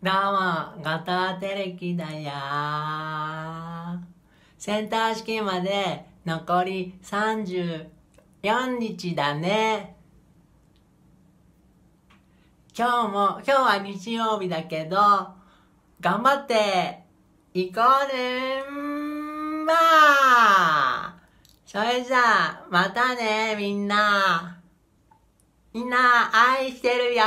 どうも、後藤照樹だよセンター試験まで残り34日だね。今日も、今日は日曜日だけど、頑張って行こうねんばそれじゃあ、またね、みんな。みんな、愛してるよ